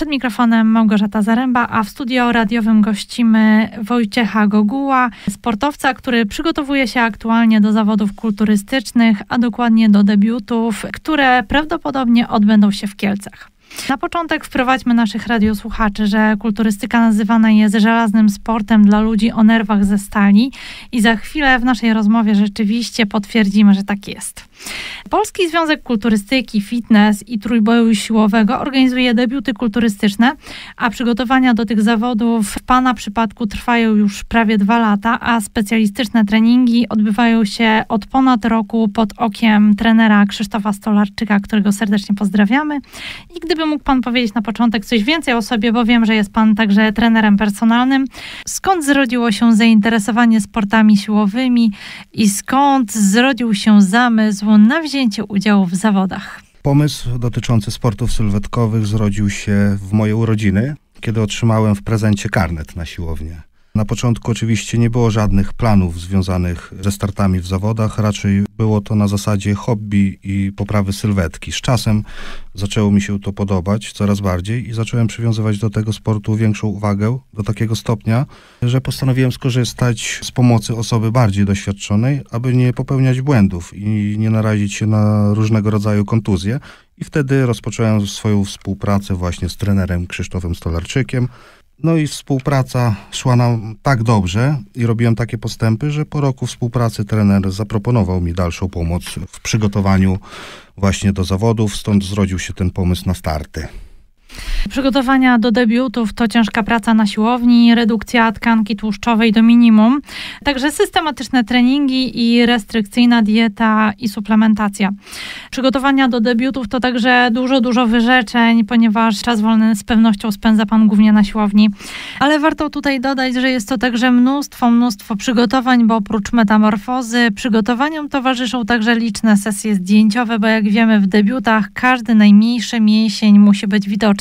Przed mikrofonem Małgorzata Zaręba, a w studio radiowym gościmy Wojciecha Goguła, sportowca, który przygotowuje się aktualnie do zawodów kulturystycznych, a dokładnie do debiutów, które prawdopodobnie odbędą się w Kielcach. Na początek wprowadźmy naszych radiosłuchaczy, że kulturystyka nazywana jest żelaznym sportem dla ludzi o nerwach ze stali i za chwilę w naszej rozmowie rzeczywiście potwierdzimy, że tak jest. Polski Związek Kulturystyki, Fitness i Trójboju Siłowego organizuje debiuty kulturystyczne, a przygotowania do tych zawodów w Pana przypadku trwają już prawie dwa lata, a specjalistyczne treningi odbywają się od ponad roku pod okiem trenera Krzysztofa Stolarczyka, którego serdecznie pozdrawiamy. I gdyby Gdyby mógł Pan powiedzieć na początek coś więcej o sobie, bo wiem, że jest Pan także trenerem personalnym. Skąd zrodziło się zainteresowanie sportami siłowymi i skąd zrodził się zamysł na wzięcie udziału w zawodach? Pomysł dotyczący sportów sylwetkowych zrodził się w moje urodziny, kiedy otrzymałem w prezencie karnet na siłownię. Na początku oczywiście nie było żadnych planów związanych ze startami w zawodach, raczej było to na zasadzie hobby i poprawy sylwetki. Z czasem zaczęło mi się to podobać coraz bardziej i zacząłem przywiązywać do tego sportu większą uwagę do takiego stopnia, że postanowiłem skorzystać z pomocy osoby bardziej doświadczonej, aby nie popełniać błędów i nie narazić się na różnego rodzaju kontuzje. I wtedy rozpocząłem swoją współpracę właśnie z trenerem Krzysztofem Stolarczykiem no i współpraca szła nam tak dobrze i robiłem takie postępy, że po roku współpracy trener zaproponował mi dalszą pomoc w przygotowaniu właśnie do zawodów, stąd zrodził się ten pomysł na starty. Przygotowania do debiutów to ciężka praca na siłowni, redukcja tkanki tłuszczowej do minimum, także systematyczne treningi i restrykcyjna dieta i suplementacja. Przygotowania do debiutów to także dużo, dużo wyrzeczeń, ponieważ czas wolny z pewnością spędza Pan głównie na siłowni. Ale warto tutaj dodać, że jest to także mnóstwo, mnóstwo przygotowań, bo oprócz metamorfozy, przygotowaniom towarzyszą także liczne sesje zdjęciowe, bo jak wiemy w debiutach każdy najmniejszy mięsień musi być widoczny.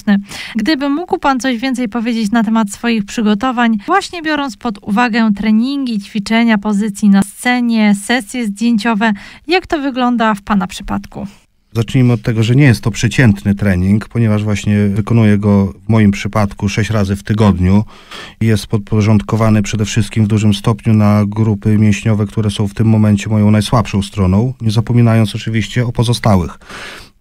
Gdyby mógł Pan coś więcej powiedzieć na temat swoich przygotowań, właśnie biorąc pod uwagę treningi, ćwiczenia pozycji na scenie, sesje zdjęciowe, jak to wygląda w Pana przypadku? Zacznijmy od tego, że nie jest to przeciętny trening, ponieważ właśnie wykonuję go w moim przypadku sześć razy w tygodniu. Jest podporządkowany przede wszystkim w dużym stopniu na grupy mięśniowe, które są w tym momencie moją najsłabszą stroną, nie zapominając oczywiście o pozostałych.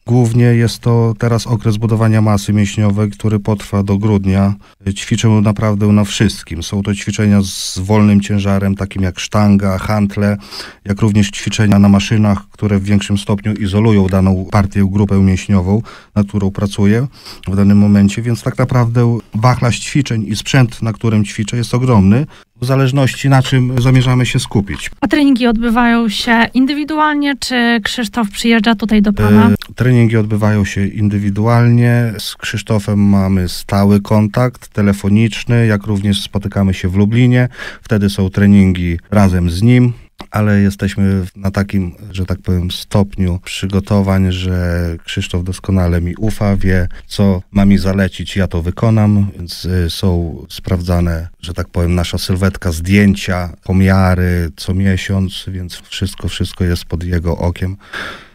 Głównie jest to teraz okres budowania masy mięśniowej, który potrwa do grudnia. Ćwiczę naprawdę na wszystkim. Są to ćwiczenia z wolnym ciężarem, takim jak sztanga, hantle, jak również ćwiczenia na maszynach, które w większym stopniu izolują daną partię, grupę mięśniową, na którą pracuję w danym momencie, więc tak naprawdę wachlarz ćwiczeń i sprzęt, na którym ćwiczę jest ogromny w zależności na czym zamierzamy się skupić. A treningi odbywają się indywidualnie, czy Krzysztof przyjeżdża tutaj do Pana? E, treningi odbywają się indywidualnie. Z Krzysztofem mamy stały kontakt telefoniczny, jak również spotykamy się w Lublinie. Wtedy są treningi razem z nim ale jesteśmy na takim, że tak powiem, stopniu przygotowań, że Krzysztof doskonale mi ufa, wie, co ma mi zalecić, ja to wykonam, więc y, są sprawdzane, że tak powiem, nasza sylwetka, zdjęcia, pomiary co miesiąc, więc wszystko, wszystko jest pod jego okiem.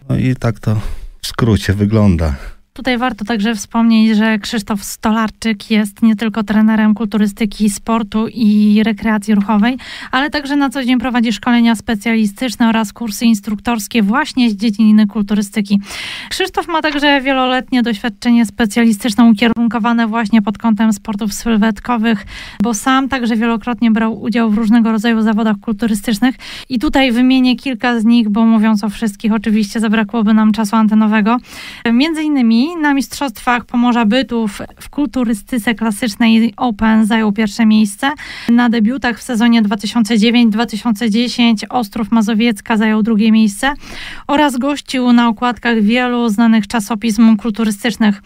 No i tak to w skrócie wygląda. Tutaj warto także wspomnieć, że Krzysztof Stolarczyk jest nie tylko trenerem kulturystyki, sportu i rekreacji ruchowej, ale także na co dzień prowadzi szkolenia specjalistyczne oraz kursy instruktorskie właśnie z dziedziny kulturystyki. Krzysztof ma także wieloletnie doświadczenie specjalistyczne ukierunkowane właśnie pod kątem sportów sylwetkowych, bo sam także wielokrotnie brał udział w różnego rodzaju zawodach kulturystycznych i tutaj wymienię kilka z nich, bo mówiąc o wszystkich oczywiście zabrakłoby nam czasu antenowego. Między innymi na Mistrzostwach Pomorza Bytów w kulturystyce klasycznej Open zajął pierwsze miejsce. Na debiutach w sezonie 2009-2010 Ostrów Mazowiecka zajął drugie miejsce oraz gościł na okładkach wielu znanych czasopism kulturystycznych.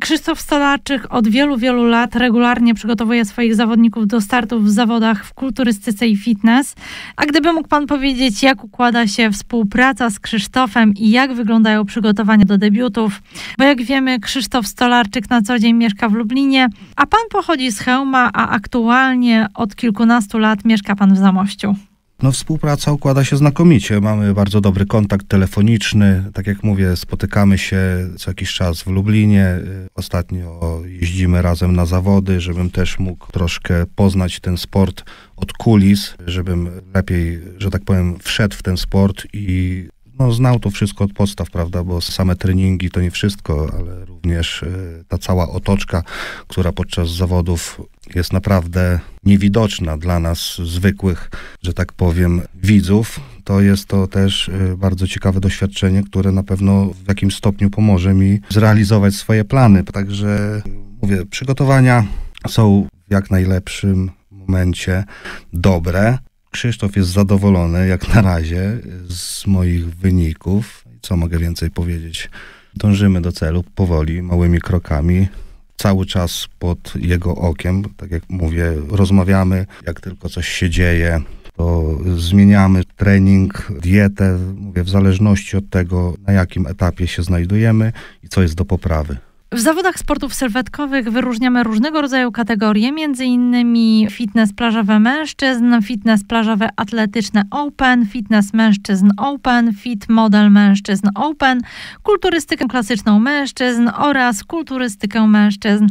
Krzysztof Stolarczyk od wielu, wielu lat regularnie przygotowuje swoich zawodników do startów w zawodach w kulturystyce i fitness. A gdyby mógł Pan powiedzieć, jak układa się współpraca z Krzysztofem i jak wyglądają przygotowania do debiutów? Bo jak wiemy, Krzysztof Stolarczyk na co dzień mieszka w Lublinie, a Pan pochodzi z Chełma, a aktualnie od kilkunastu lat mieszka Pan w Zamościu. No, współpraca układa się znakomicie. Mamy bardzo dobry kontakt telefoniczny. Tak jak mówię, spotykamy się co jakiś czas w Lublinie. Ostatnio jeździmy razem na zawody, żebym też mógł troszkę poznać ten sport od kulis, żebym lepiej, że tak powiem, wszedł w ten sport i no, znał to wszystko od podstaw, prawda, bo same treningi to nie wszystko, ale również e, ta cała otoczka, która podczas zawodów jest naprawdę niewidoczna dla nas, zwykłych, że tak powiem, widzów, to jest to też e, bardzo ciekawe doświadczenie, które na pewno w jakimś stopniu pomoże mi zrealizować swoje plany. Także mówię, przygotowania są w jak najlepszym momencie dobre. Krzysztof jest zadowolony jak na razie z moich wyników. Co mogę więcej powiedzieć? Dążymy do celu powoli, małymi krokami, cały czas pod jego okiem. Tak jak mówię, rozmawiamy, jak tylko coś się dzieje, to zmieniamy trening, dietę, mówię, w zależności od tego, na jakim etapie się znajdujemy i co jest do poprawy. W zawodach sportów serwetkowych wyróżniamy różnego rodzaju kategorie, między innymi fitness plażowe mężczyzn, fitness plażowe atletyczne open, fitness mężczyzn open, fit model mężczyzn open, kulturystykę klasyczną mężczyzn oraz kulturystykę mężczyzn.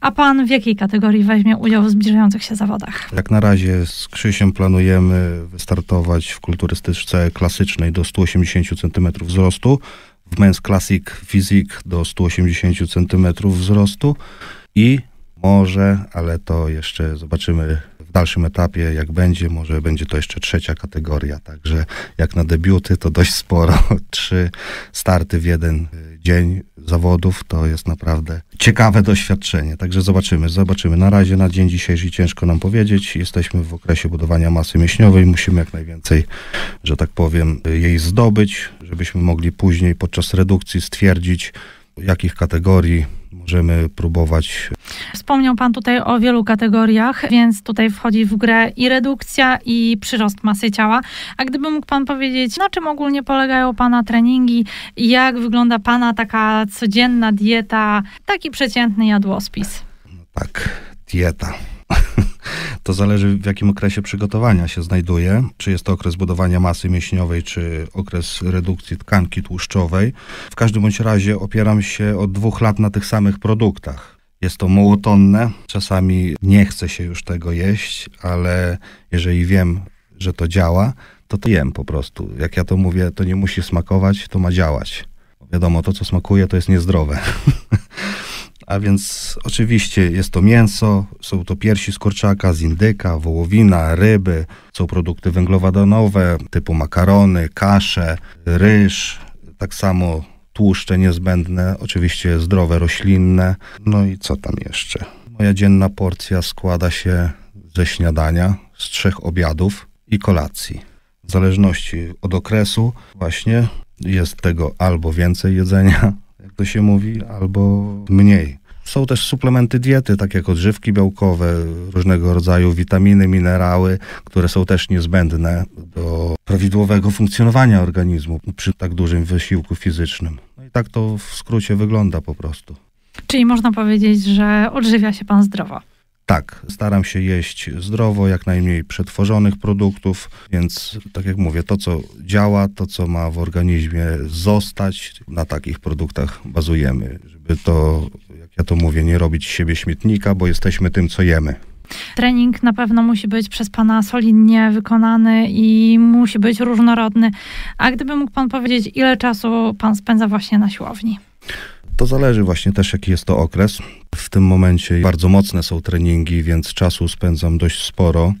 A pan w jakiej kategorii weźmie udział w zbliżających się zawodach? Jak na razie z Krzysiem planujemy wystartować w kulturystyczce klasycznej do 180 cm wzrostu w Men's Classic Physique do 180 cm wzrostu i może, ale to jeszcze zobaczymy dalszym etapie, jak będzie, może będzie to jeszcze trzecia kategoria. Także jak na debiuty, to dość sporo. Trzy starty w jeden y, dzień zawodów to jest naprawdę ciekawe doświadczenie. Także zobaczymy, zobaczymy. Na razie, na dzień dzisiejszy ciężko nam powiedzieć. Jesteśmy w okresie budowania masy mięśniowej. Musimy jak najwięcej, że tak powiem, y, jej zdobyć, żebyśmy mogli później podczas redukcji stwierdzić, jakich kategorii możemy próbować. Wspomniał Pan tutaj o wielu kategoriach, więc tutaj wchodzi w grę i redukcja, i przyrost masy ciała. A gdyby mógł Pan powiedzieć, na czym ogólnie polegają Pana treningi, jak wygląda Pana taka codzienna dieta, taki przeciętny jadłospis? No tak, dieta. To zależy w jakim okresie przygotowania się znajduje, czy jest to okres budowania masy mięśniowej, czy okres redukcji tkanki tłuszczowej. W każdym bądź razie opieram się od dwóch lat na tych samych produktach. Jest to mołotonne, czasami nie chce się już tego jeść, ale jeżeli wiem, że to działa, to to jem po prostu. Jak ja to mówię, to nie musi smakować, to ma działać. Wiadomo, to co smakuje, to jest niezdrowe. A więc oczywiście jest to mięso, są to piersi z kurczaka, z indyka, wołowina, ryby, są produkty węglowodanowe typu makarony, kasze, ryż, tak samo tłuszcze niezbędne, oczywiście zdrowe roślinne. No i co tam jeszcze? Moja dzienna porcja składa się ze śniadania, z trzech obiadów i kolacji. W zależności od okresu, właśnie jest tego albo więcej jedzenia, jak to się mówi, albo mniej. Są też suplementy diety, takie jak odżywki białkowe, różnego rodzaju witaminy, minerały, które są też niezbędne do prawidłowego funkcjonowania organizmu przy tak dużym wysiłku fizycznym. No i tak to w skrócie wygląda po prostu. Czyli można powiedzieć, że odżywia się pan zdrowo tak, staram się jeść zdrowo, jak najmniej przetworzonych produktów, więc tak jak mówię, to co działa, to co ma w organizmie zostać, na takich produktach bazujemy, żeby to, jak ja to mówię, nie robić siebie śmietnika, bo jesteśmy tym, co jemy. Trening na pewno musi być przez Pana solidnie wykonany i musi być różnorodny. A gdyby mógł Pan powiedzieć, ile czasu Pan spędza właśnie na siłowni? To zależy właśnie też, jaki jest to okres. W tym momencie bardzo mocne są treningi, więc czasu spędzam dość sporo.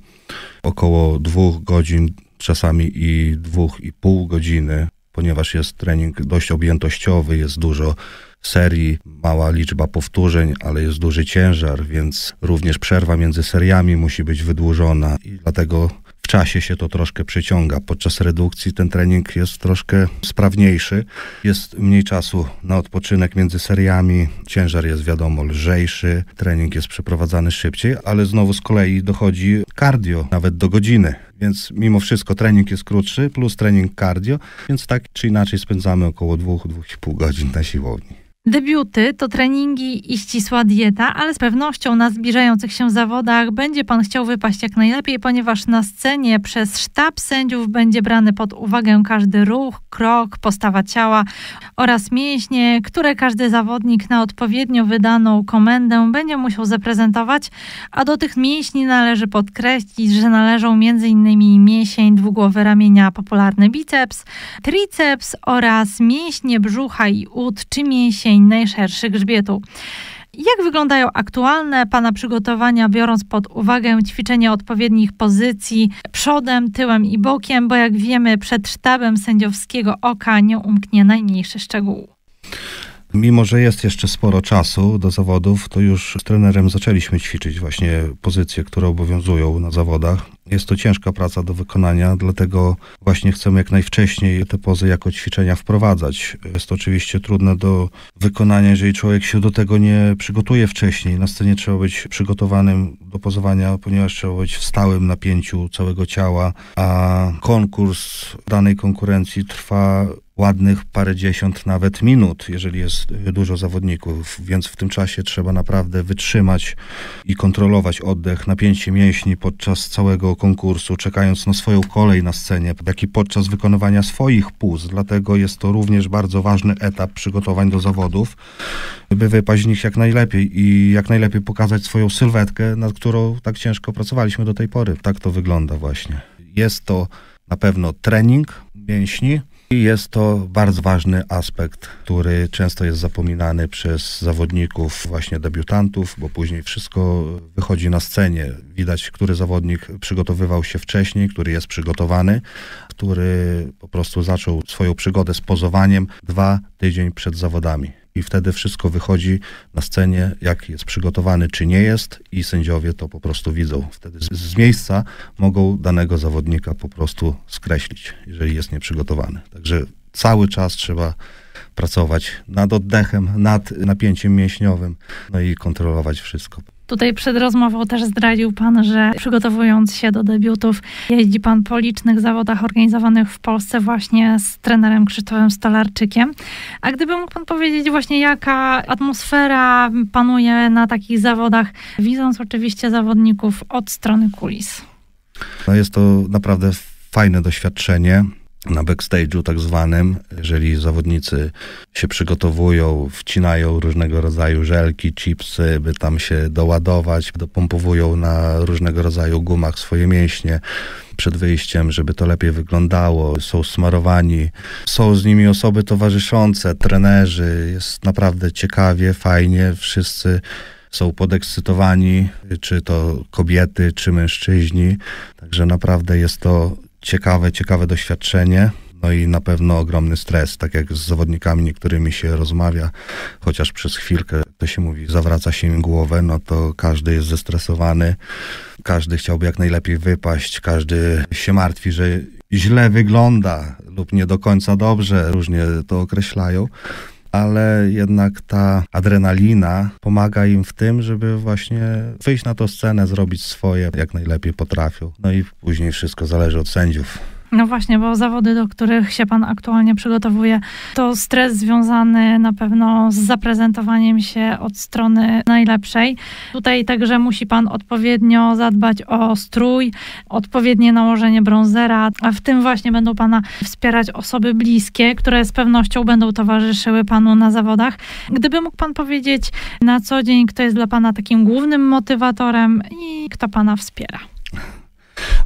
Około dwóch godzin, czasami i dwóch i pół godziny, ponieważ jest trening dość objętościowy, jest dużo serii, mała liczba powtórzeń, ale jest duży ciężar, więc również przerwa między seriami musi być wydłużona i dlatego w czasie się to troszkę przyciąga. Podczas redukcji ten trening jest troszkę sprawniejszy, jest mniej czasu na odpoczynek między seriami, ciężar jest wiadomo lżejszy, trening jest przeprowadzany szybciej, ale znowu z kolei dochodzi cardio, nawet do godziny. Więc mimo wszystko trening jest krótszy, plus trening cardio, więc tak czy inaczej spędzamy około 2-2,5 godzin na siłowni. Debiuty to treningi i ścisła dieta, ale z pewnością na zbliżających się zawodach będzie pan chciał wypaść jak najlepiej, ponieważ na scenie przez sztab sędziów będzie brany pod uwagę każdy ruch, krok, postawa ciała oraz mięśnie, które każdy zawodnik na odpowiednio wydaną komendę będzie musiał zaprezentować, a do tych mięśni należy podkreślić, że należą m.in. mięsień dwugłowy ramienia, popularny biceps, triceps oraz mięśnie brzucha i ud czy mięsień najszerszy grzbietu. Jak wyglądają aktualne Pana przygotowania, biorąc pod uwagę ćwiczenie odpowiednich pozycji przodem, tyłem i bokiem, bo jak wiemy, przed sztabem sędziowskiego oka nie umknie najmniejszy szczegół? Mimo, że jest jeszcze sporo czasu do zawodów, to już z trenerem zaczęliśmy ćwiczyć właśnie pozycje, które obowiązują na zawodach. Jest to ciężka praca do wykonania, dlatego właśnie chcemy jak najwcześniej te pozy jako ćwiczenia wprowadzać. Jest to oczywiście trudne do wykonania, jeżeli człowiek się do tego nie przygotuje wcześniej. Na scenie trzeba być przygotowanym do pozowania, ponieważ trzeba być w stałym napięciu całego ciała, a konkurs danej konkurencji trwa ładnych parędziesiąt nawet minut, jeżeli jest dużo zawodników, więc w tym czasie trzeba naprawdę wytrzymać i kontrolować oddech, napięcie mięśni podczas całego konkursu, czekając na swoją kolej na scenie, jak i podczas wykonywania swoich puz. Dlatego jest to również bardzo ważny etap przygotowań do zawodów, by wypaść z nich jak najlepiej i jak najlepiej pokazać swoją sylwetkę, nad którą tak ciężko pracowaliśmy do tej pory. Tak to wygląda właśnie. Jest to na pewno trening mięśni, jest to bardzo ważny aspekt, który często jest zapominany przez zawodników, właśnie debiutantów, bo później wszystko wychodzi na scenie. Widać, który zawodnik przygotowywał się wcześniej, który jest przygotowany, który po prostu zaczął swoją przygodę z pozowaniem dwa tydzień przed zawodami i wtedy wszystko wychodzi na scenie, jak jest przygotowany, czy nie jest i sędziowie to po prostu widzą. Wtedy z, z miejsca mogą danego zawodnika po prostu skreślić, jeżeli jest nieprzygotowany. Także cały czas trzeba pracować nad oddechem, nad napięciem mięśniowym, no i kontrolować wszystko. Tutaj przed rozmową też zdradził Pan, że przygotowując się do debiutów, jeździ Pan po licznych zawodach organizowanych w Polsce właśnie z trenerem Krzysztofem Stolarczykiem. A gdyby mógł Pan powiedzieć właśnie, jaka atmosfera panuje na takich zawodach, widząc oczywiście zawodników od strony kulis? No jest to naprawdę fajne doświadczenie na backstage'u tak zwanym, jeżeli zawodnicy się przygotowują, wcinają różnego rodzaju żelki, chipsy, by tam się doładować, dopompowują na różnego rodzaju gumach swoje mięśnie przed wyjściem, żeby to lepiej wyglądało, są smarowani, są z nimi osoby towarzyszące, trenerzy, jest naprawdę ciekawie, fajnie, wszyscy są podekscytowani, czy to kobiety, czy mężczyźni. Także naprawdę jest to ciekawe, ciekawe doświadczenie. No i na pewno ogromny stres, tak jak z zawodnikami niektórymi się rozmawia, chociaż przez chwilkę to się mówi, zawraca się im głowę, no to każdy jest zestresowany, każdy chciałby jak najlepiej wypaść, każdy się martwi, że źle wygląda lub nie do końca dobrze, różnie to określają ale jednak ta adrenalina pomaga im w tym, żeby właśnie wyjść na tę scenę, zrobić swoje, jak najlepiej potrafią. No i później wszystko zależy od sędziów. No właśnie, bo zawody, do których się pan aktualnie przygotowuje, to stres związany na pewno z zaprezentowaniem się od strony najlepszej. Tutaj także musi pan odpowiednio zadbać o strój, odpowiednie nałożenie brązera, a w tym właśnie będą pana wspierać osoby bliskie, które z pewnością będą towarzyszyły panu na zawodach. Gdyby mógł pan powiedzieć na co dzień, kto jest dla pana takim głównym motywatorem i kto pana wspiera?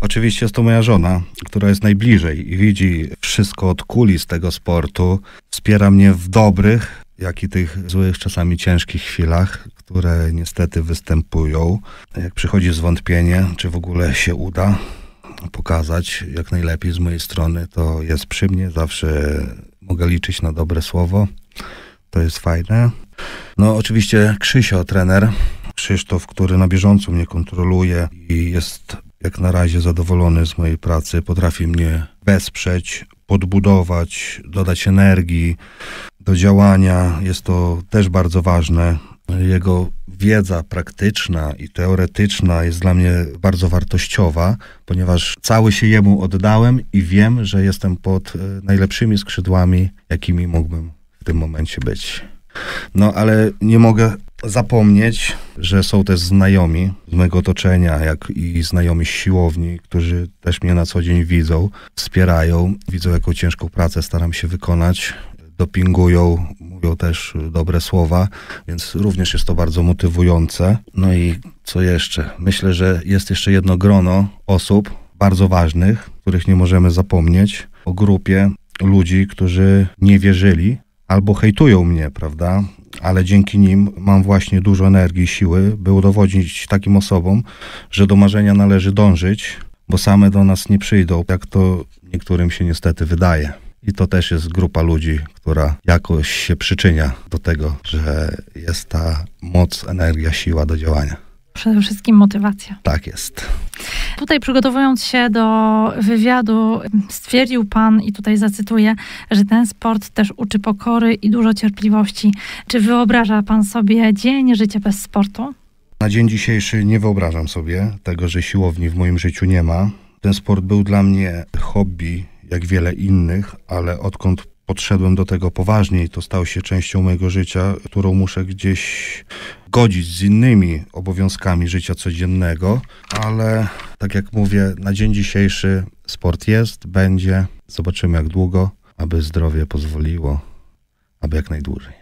Oczywiście jest to moja żona, która jest najbliżej i widzi wszystko od kuli z tego sportu. Wspiera mnie w dobrych, jak i tych złych, czasami ciężkich chwilach, które niestety występują. Jak przychodzi zwątpienie, czy w ogóle się uda pokazać jak najlepiej z mojej strony, to jest przy mnie, zawsze mogę liczyć na dobre słowo. To jest fajne. No oczywiście Krzysio, trener, Krzysztof, który na bieżąco mnie kontroluje i jest jak na razie zadowolony z mojej pracy, potrafi mnie wesprzeć, podbudować, dodać energii do działania. Jest to też bardzo ważne. Jego wiedza praktyczna i teoretyczna jest dla mnie bardzo wartościowa, ponieważ cały się jemu oddałem i wiem, że jestem pod e, najlepszymi skrzydłami, jakimi mógłbym w tym momencie być. No ale nie mogę zapomnieć, że są też znajomi z mojego otoczenia, jak i znajomi z siłowni, którzy też mnie na co dzień widzą, wspierają, widzą jaką ciężką pracę staram się wykonać, dopingują, mówią też dobre słowa, więc również jest to bardzo motywujące. No i co jeszcze? Myślę, że jest jeszcze jedno grono osób bardzo ważnych, których nie możemy zapomnieć, o grupie ludzi, którzy nie wierzyli albo hejtują mnie, prawda? ale dzięki nim mam właśnie dużo energii i siły, by udowodnić takim osobom, że do marzenia należy dążyć, bo same do nas nie przyjdą, jak to niektórym się niestety wydaje. I to też jest grupa ludzi, która jakoś się przyczynia do tego, że jest ta moc, energia, siła do działania. Przede wszystkim motywacja. Tak jest. Tutaj przygotowując się do wywiadu, stwierdził pan, i tutaj zacytuję, że ten sport też uczy pokory i dużo cierpliwości. Czy wyobraża pan sobie dzień życia bez sportu? Na dzień dzisiejszy nie wyobrażam sobie tego, że siłowni w moim życiu nie ma. Ten sport był dla mnie hobby, jak wiele innych, ale odkąd podszedłem do tego poważniej. To stało się częścią mojego życia, którą muszę gdzieś godzić z innymi obowiązkami życia codziennego, ale tak jak mówię, na dzień dzisiejszy sport jest, będzie. Zobaczymy jak długo, aby zdrowie pozwoliło, aby jak najdłużej.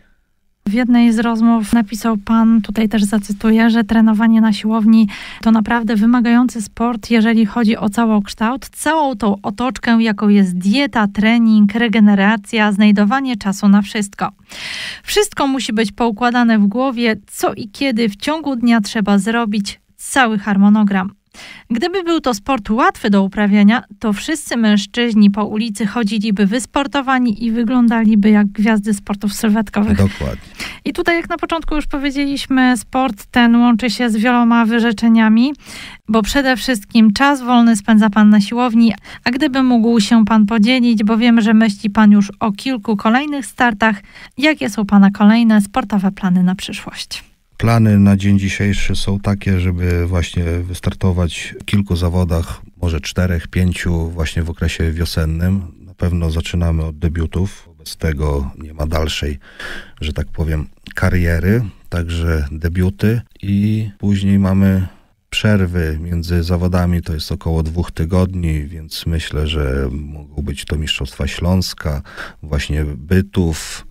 W jednej z rozmów napisał Pan, tutaj też zacytuję, że trenowanie na siłowni to naprawdę wymagający sport, jeżeli chodzi o kształt, całą tą otoczkę, jaką jest dieta, trening, regeneracja, znajdowanie czasu na wszystko. Wszystko musi być poukładane w głowie, co i kiedy w ciągu dnia trzeba zrobić, cały harmonogram. Gdyby był to sport łatwy do uprawiania, to wszyscy mężczyźni po ulicy chodziliby wysportowani i wyglądaliby jak gwiazdy sportów sylwetkowych. Dokładnie. I tutaj, jak na początku już powiedzieliśmy, sport ten łączy się z wieloma wyrzeczeniami, bo przede wszystkim czas wolny spędza pan na siłowni, a gdyby mógł się pan podzielić, bo wiemy, że myśli pan już o kilku kolejnych startach, jakie są pana kolejne sportowe plany na przyszłość? Plany na dzień dzisiejszy są takie, żeby właśnie wystartować w kilku zawodach, może czterech, pięciu, właśnie w okresie wiosennym. Na pewno zaczynamy od debiutów. Wobec tego nie ma dalszej, że tak powiem, kariery, także debiuty i później mamy przerwy między zawodami to jest około dwóch tygodni, więc myślę, że mogą być to Mistrzostwa Śląska, właśnie bytów,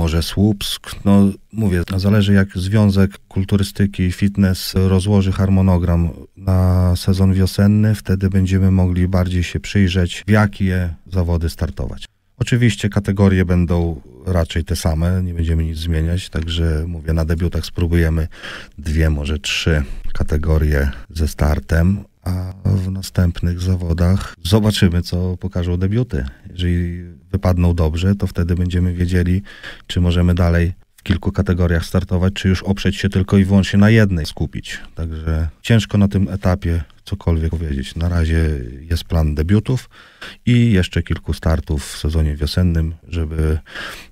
może Słupsk. No mówię, zależy jak Związek Kulturystyki i Fitness rozłoży harmonogram na sezon wiosenny, wtedy będziemy mogli bardziej się przyjrzeć, w jakie zawody startować. Oczywiście kategorie będą raczej te same, nie będziemy nic zmieniać, także mówię, na debiutach spróbujemy dwie, może trzy kategorie ze startem, a w następnych zawodach zobaczymy, co pokażą debiuty. Jeżeli wypadną dobrze, to wtedy będziemy wiedzieli, czy możemy dalej w kilku kategoriach startować, czy już oprzeć się tylko i wyłącznie na jednej skupić. Także ciężko na tym etapie cokolwiek powiedzieć. Na razie jest plan debiutów i jeszcze kilku startów w sezonie wiosennym, żeby,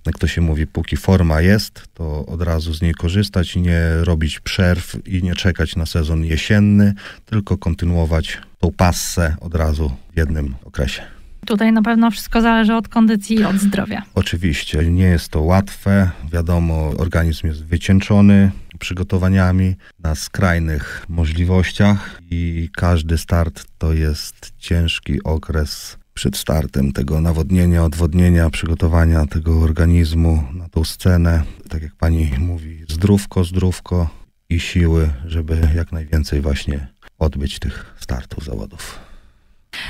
jak to się mówi, póki forma jest, to od razu z niej korzystać, nie robić przerw i nie czekać na sezon jesienny, tylko kontynuować tą passę od razu w jednym okresie. Tutaj na pewno wszystko zależy od kondycji i od zdrowia. Oczywiście, nie jest to łatwe. Wiadomo, organizm jest wycieńczony, przygotowaniami, na skrajnych możliwościach i każdy start to jest ciężki okres przed startem tego nawodnienia, odwodnienia, przygotowania tego organizmu na tą scenę. Tak jak pani mówi, zdrówko, zdrówko i siły, żeby jak najwięcej właśnie odbyć tych startów zawodów.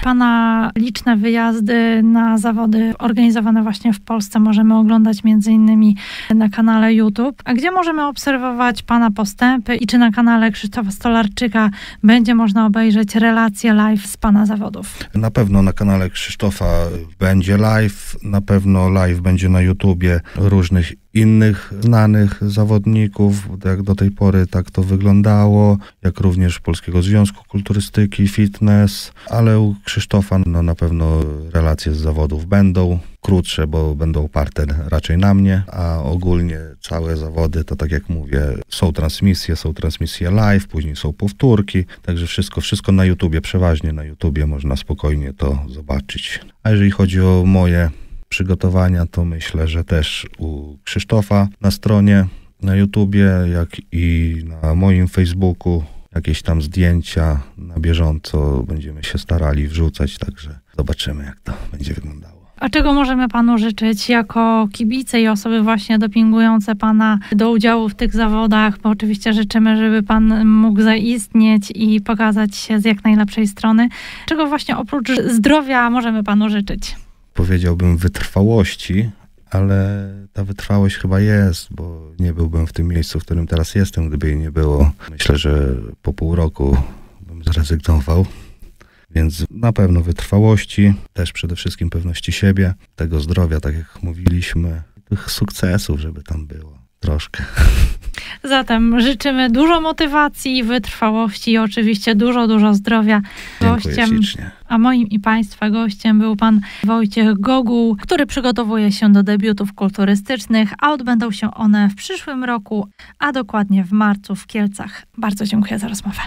Pana liczne wyjazdy na zawody organizowane właśnie w Polsce możemy oglądać między innymi na kanale YouTube. A gdzie możemy obserwować Pana postępy i czy na kanale Krzysztofa Stolarczyka będzie można obejrzeć relacje live z Pana zawodów? Na pewno na kanale Krzysztofa będzie live, na pewno live będzie na YouTubie różnych innych znanych zawodników, jak do tej pory tak to wyglądało, jak również Polskiego Związku Kulturystyki, Fitness, ale u Krzysztofa no, na pewno relacje z zawodów będą krótsze, bo będą oparte raczej na mnie, a ogólnie całe zawody to tak jak mówię, są transmisje, są transmisje live, później są powtórki, także wszystko, wszystko na YouTubie, przeważnie na YouTubie można spokojnie to zobaczyć. A jeżeli chodzi o moje przygotowania, to myślę, że też u Krzysztofa na stronie na YouTubie, jak i na moim Facebooku jakieś tam zdjęcia na bieżąco będziemy się starali wrzucać, także zobaczymy, jak to będzie wyglądało. A czego możemy panu życzyć jako kibice i osoby właśnie dopingujące pana do udziału w tych zawodach? Bo oczywiście życzymy, żeby pan mógł zaistnieć i pokazać się z jak najlepszej strony. Czego właśnie oprócz zdrowia możemy panu życzyć? powiedziałbym, wytrwałości, ale ta wytrwałość chyba jest, bo nie byłbym w tym miejscu, w którym teraz jestem, gdyby jej nie było. Myślę, że po pół roku bym zrezygnował. Więc na pewno wytrwałości, też przede wszystkim pewności siebie, tego zdrowia, tak jak mówiliśmy, tych sukcesów, żeby tam było. Troszkę. Zatem życzymy dużo motywacji, wytrwałości i oczywiście dużo, dużo zdrowia. Dziękuję gościem, a moim i Państwa gościem był Pan Wojciech Goguł, który przygotowuje się do debiutów kulturystycznych, a odbędą się one w przyszłym roku, a dokładnie w marcu w Kielcach. Bardzo dziękuję za rozmowę.